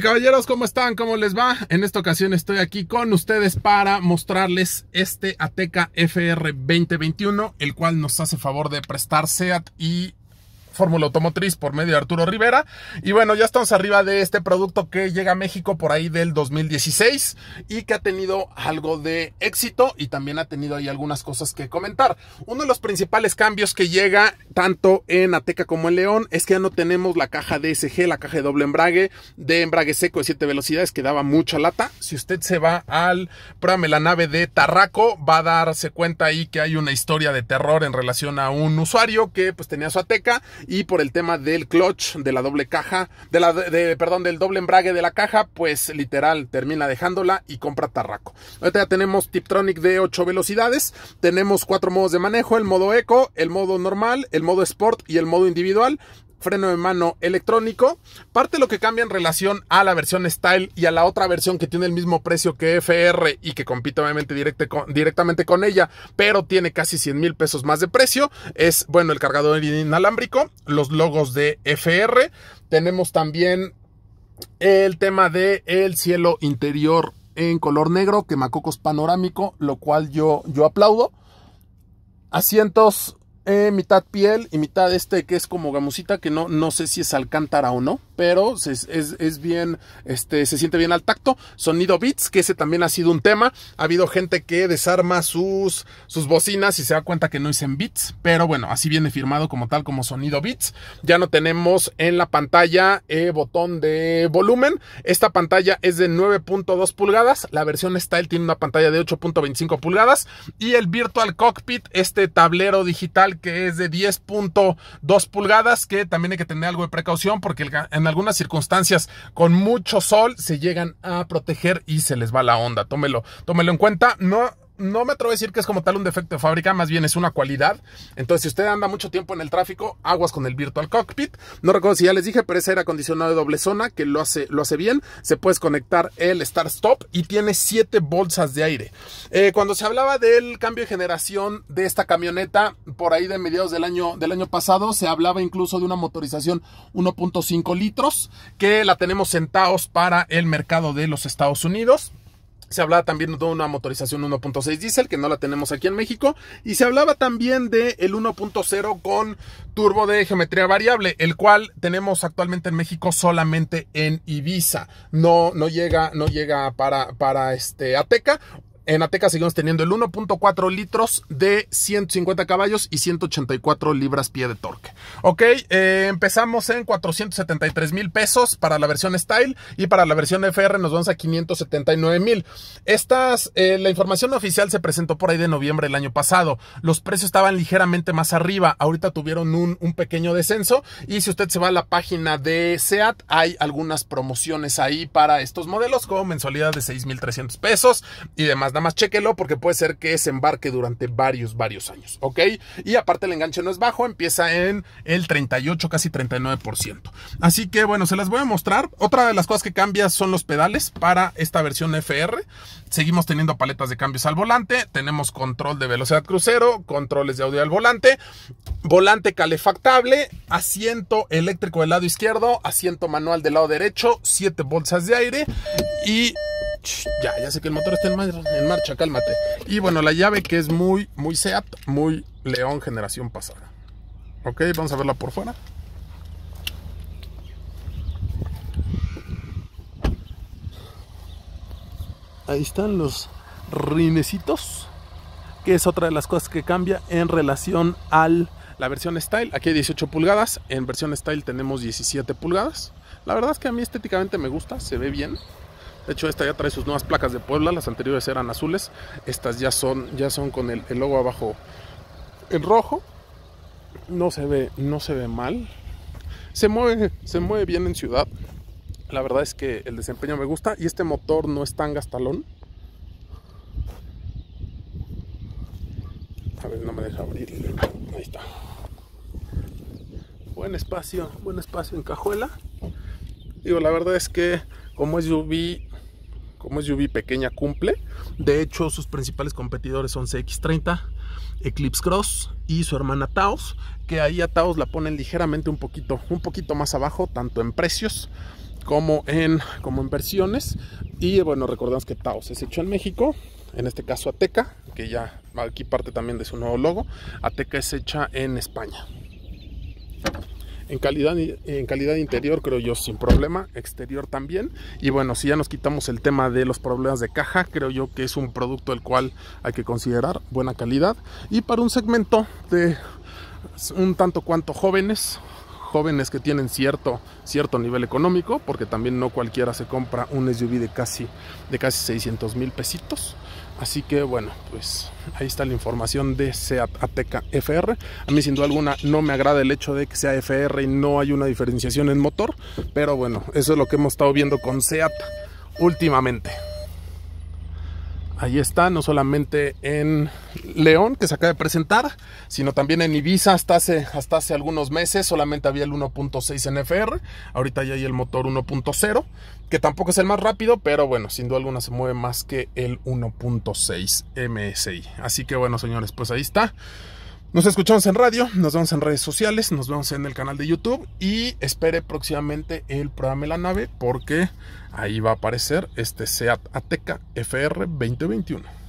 caballeros, ¿cómo están? ¿Cómo les va? En esta ocasión estoy aquí con ustedes para mostrarles este Ateca FR 2021, el cual nos hace favor de prestar SEAT y Fórmula Automotriz por medio de Arturo Rivera. Y bueno, ya estamos arriba de este producto que llega a México por ahí del 2016 y que ha tenido algo de éxito y también ha tenido ahí algunas cosas que comentar. Uno de los principales cambios que llega tanto en Ateca como en León es que ya no tenemos la caja DSG, la caja de doble embrague, de embrague seco de 7 velocidades que daba mucha lata. Si usted se va al programa La nave de Tarraco, va a darse cuenta ahí que hay una historia de terror en relación a un usuario que pues tenía su Ateca y por el tema del clutch, de la doble caja, de la, perdón, del doble embrague de la caja, pues literal termina dejándola y compra Tarraco. Ahorita ya tenemos Tiptronic de 8 velocidades, tenemos cuatro modos de manejo, el modo eco, el modo normal, el modo sport y el modo individual freno de mano electrónico. Parte lo que cambia en relación a la versión Style y a la otra versión que tiene el mismo precio que FR y que compite obviamente directamente con ella, pero tiene casi 100 mil pesos más de precio, es, bueno, el cargador inalámbrico, los logos de FR. Tenemos también el tema de el cielo interior en color negro, que Macocos panorámico, lo cual yo, yo aplaudo. Asientos eh, mitad piel y mitad este que es como gamusita, que no, no sé si es alcántara o no, pero es, bien, este, se siente bien al tacto. Sonido Beats, que ese también ha sido un tema. Ha habido gente que desarma sus, sus bocinas y se da cuenta que no dicen Beats, pero bueno, así viene firmado como tal, como Sonido Beats. Ya no tenemos en la pantalla eh, botón de volumen. Esta pantalla es de 9.2 pulgadas. La versión Style tiene una pantalla de 8.25 pulgadas. Y el Virtual Cockpit, este tablero digital que es de 10.2 pulgadas, que también hay que tener algo de precaución porque en algunas circunstancias con mucho sol se llegan a proteger y se les va la onda. Tómelo, tómelo en cuenta. No no me atrevo a decir que es como tal un defecto de fábrica, más bien es una cualidad. Entonces, si usted anda mucho tiempo en el tráfico, aguas con el Virtual Cockpit. No recuerdo si ya les dije, pero es aire acondicionado de doble zona que lo hace, lo hace bien. Se puede conectar el Start Stop y tiene 7 bolsas de aire. Eh, cuando se hablaba del cambio de generación de esta camioneta, por ahí de mediados del año, del año pasado, se hablaba incluso de una motorización 1.5 litros que la tenemos sentados para el mercado de los Estados Unidos. Se hablaba también de una motorización 1.6 Diesel, que no la tenemos aquí en México. Y se hablaba también de el 1.0 con turbo de geometría variable, el cual tenemos actualmente en México solamente en Ibiza. No, no llega, no llega para, para este Ateca en Ateca seguimos teniendo el 1.4 litros de 150 caballos y 184 libras pie de torque. Ok, eh, empezamos en 473 mil pesos para la versión Style y para la versión FR nos vamos a 579 mil. Estas, eh, la información oficial se presentó por ahí de noviembre del año pasado. Los precios estaban ligeramente más arriba. Ahorita tuvieron un, pequeño descenso y si usted se va a la página de SEAT hay algunas promociones ahí para estos modelos con mensualidad de 6.300 pesos y demás Nada más chéquelo porque puede ser que se embarque durante varios, varios años. ¿Ok? Y aparte el enganche no es bajo, empieza en el 38, casi 39%. Así que bueno, se las voy a mostrar. Otra de las cosas que cambia son los pedales para esta versión FR. Seguimos teniendo paletas de cambios al volante. Tenemos control de velocidad crucero, controles de audio al volante, volante calefactable, asiento eléctrico del lado izquierdo, asiento manual del lado derecho, 7 bolsas de aire y ya, ya sé que el motor está en, marcha, cálmate. Y bueno, la llave que es muy, muy Seat, muy León generación pasada. Ok, vamos a verla por fuera. Ahí están los rinecitos, que es otra de las cosas que cambia en relación a la versión Style. Aquí hay 18 pulgadas, en versión Style tenemos 17 pulgadas. La verdad es que a mí estéticamente me gusta, se ve bien. De hecho, esta ya trae sus nuevas placas de Puebla, las anteriores eran azules. Estas ya son, ya son con el, logo abajo en rojo. No se ve, no se ve mal. Se mueve, se mueve bien en ciudad. La verdad es que el desempeño me gusta y este motor no es tan gastalón. A ver, no me deja abrir. Ahí está. Buen espacio, buen espacio en cajuela. Digo, la verdad es que como es UV, como es UV pequeña, cumple. De hecho, sus principales competidores son CX30, Eclipse Cross y su hermana Taos, que ahí a Taos la ponen ligeramente un poquito, un poquito más abajo, tanto en precios como en, como en versiones. Y bueno, recordemos que Taos es hecho en México, en este caso Ateca, que ya aquí parte también de su nuevo logo. Ateca es hecha en España en calidad, en calidad interior creo yo sin problema, exterior también. Y bueno, si ya nos quitamos el tema de los problemas de caja, creo yo que es un producto el cual hay que considerar buena calidad. Y para un segmento de un tanto cuanto jóvenes, jóvenes que tienen cierto, cierto nivel económico, porque también no cualquiera se compra un SUV de casi, de casi 600 mil pesitos. Así que bueno, pues ahí está la información de SEAT Ateca FR. A mí sin duda alguna no me agrada el hecho de que sea FR y no hay una diferenciación en motor, pero bueno, eso es lo que hemos estado viendo con SEAT últimamente. Ahí está, no solamente en León, que se acaba de presentar, sino también en Ibiza hasta hace, hasta hace algunos meses. Solamente había el 1.6 NFR, ahorita ya hay el motor 1.0, que tampoco es el más rápido, pero bueno, sin duda alguna se mueve más que el 1.6 MSI. Así que bueno, señores, pues ahí está. Nos escuchamos en radio, nos vemos en redes sociales, nos vemos en el canal de YouTube y espere próximamente el programa de la nave porque ahí va a aparecer este SEAT Ateca FR 2021.